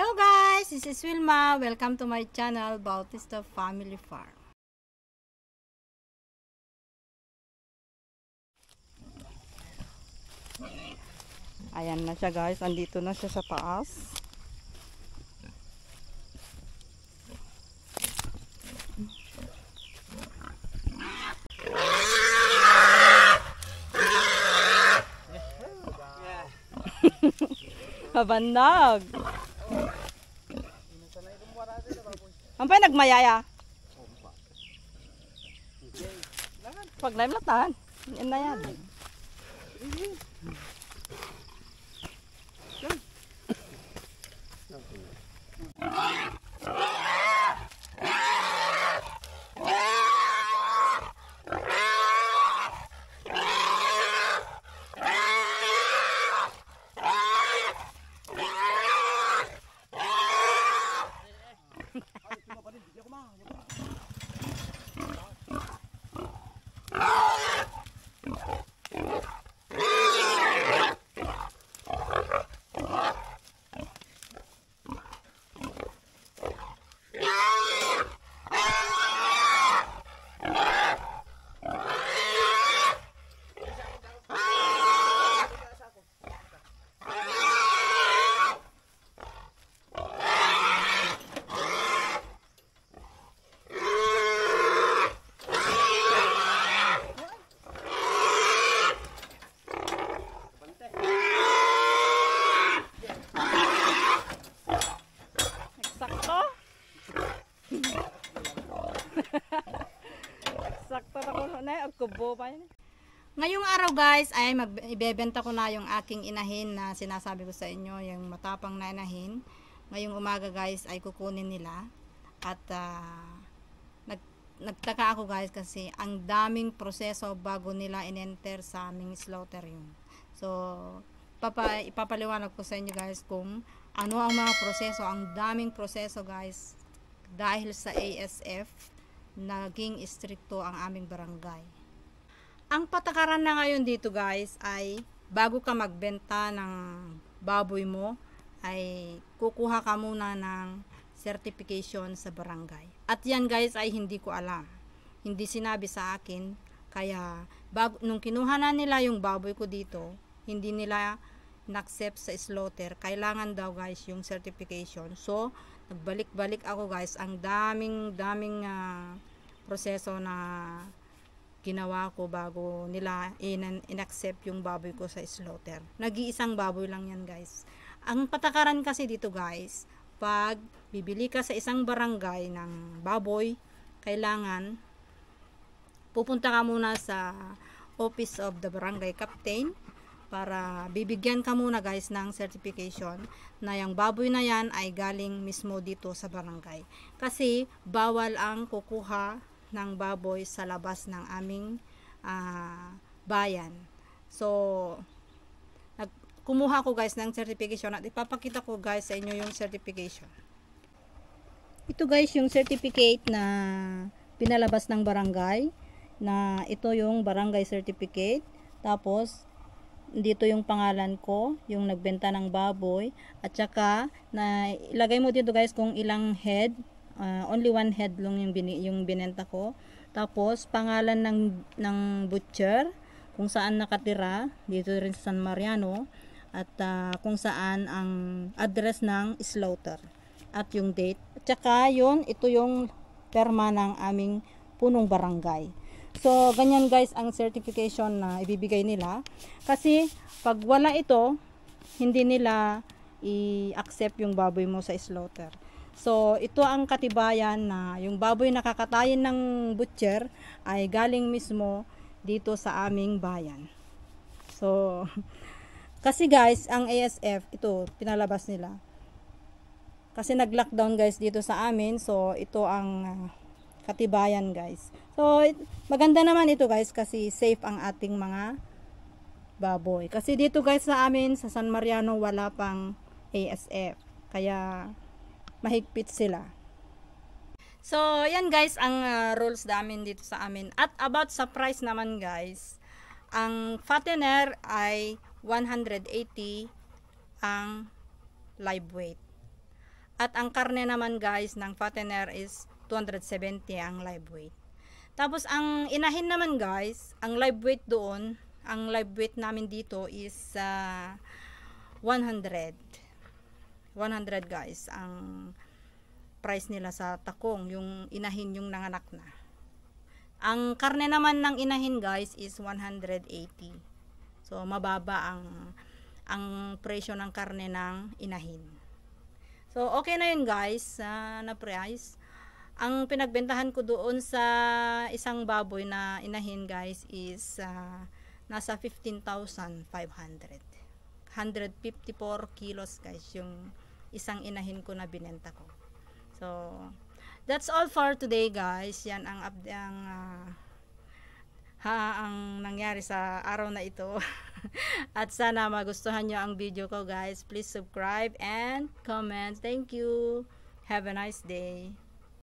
Hello guys, this is Wilma. Welcome to my channel, Bautista Family Farm. Ayan na siya guys, andito na siya sa taas. Habandag! Ang pa nagmayaya. Pag naimlatan, yan na yan. Sakto na ko na, kubo pa yun. Ngayong araw guys ay ibebenta ko na yung aking inahin na sinasabi ko sa inyo, yung matapang na inahin. Ngayong umaga guys ay kukunin nila at uh, nag, nagtaka ako guys kasi ang daming proseso bago nila in-enter sa aming slaughter yun. So papa, ipapaliwanag ko sa inyo guys kung ano ang mga proseso, ang daming proseso guys dahil sa ASF naging istrikto ang aming barangay. Ang patakaran na ngayon dito guys ay bago ka magbenta ng baboy mo ay kukuha ka muna ng certification sa barangay. At yan guys ay hindi ko alam. Hindi sinabi sa akin kaya bago, nung kinuha na nila yung baboy ko dito, hindi nila na-accept sa slaughter, kailangan daw guys yung certification. So, nagbalik-balik ako guys. Ang daming, daming uh, proseso na ginawa ko bago nila in-accept in yung baboy ko sa slaughter. Nag-iisang baboy lang yan guys. Ang patakaran kasi dito guys, pag bibili ka sa isang barangay ng baboy, kailangan pupunta ka muna sa office of the barangay captain para bibigyan ka muna guys ng certification na yung baboy na yan ay galing mismo dito sa barangay. Kasi bawal ang kukuha ng baboy sa labas ng aming uh, bayan. So, nag kumuha ko guys ng certification at ipapakita ko guys sa inyo yung certification. Ito guys yung certificate na pinalabas ng barangay na ito yung barangay certificate. Tapos, dito yung pangalan ko, yung nagbenta ng baboy, at saka na ilagay mo dito guys kung ilang head, uh, only one head lang yung, bin, yung binenta ko. Tapos pangalan ng ng butcher, kung saan nakatira, dito rin sa San Mariano, at uh, kung saan ang address ng slaughter at yung date. At saka yun, ito yung perma ng aming punong barangay. So, ganyan guys ang certification na ibibigay nila. Kasi, pag wala ito, hindi nila i-accept yung baboy mo sa slaughter. So, ito ang katibayan na yung baboy na kakatayin ng butcher ay galing mismo dito sa aming bayan. So, kasi guys, ang ASF, ito, pinalabas nila. Kasi nag-lockdown guys dito sa amin. So, ito ang ah, katibayan guys. So, maganda naman ito guys kasi safe ang ating mga baboy. Kasi dito guys sa amin sa San Mariano wala pang ASF. Kaya mahigpit sila. So, yan guys ang uh, rules namin dito sa amin. At about sa price naman guys, ang fattener ay 180 ang live weight. At ang karne naman guys ng fattener is 270 ang live weight. Tapos ang inahin naman guys, ang live weight doon, ang live weight namin dito is uh, 100. 100 guys ang price nila sa takong, yung inahin yung nanganak na. Ang karne naman ng inahin guys is 180. So mababa ang ang presyo ng karne ng inahin. So, okay na yun guys, uh, na price. Ang pinagbentahan ko doon sa isang baboy na inahin guys is uh, nasa 15,500. 154 kilos guys yung isang inahin ko na binenta ko. So, that's all for today guys. Yan ang ang uh, ha, ang nangyari sa araw na ito. At sana magustuhan nyo ang video ko guys. Please subscribe and comment. Thank you. Have a nice day.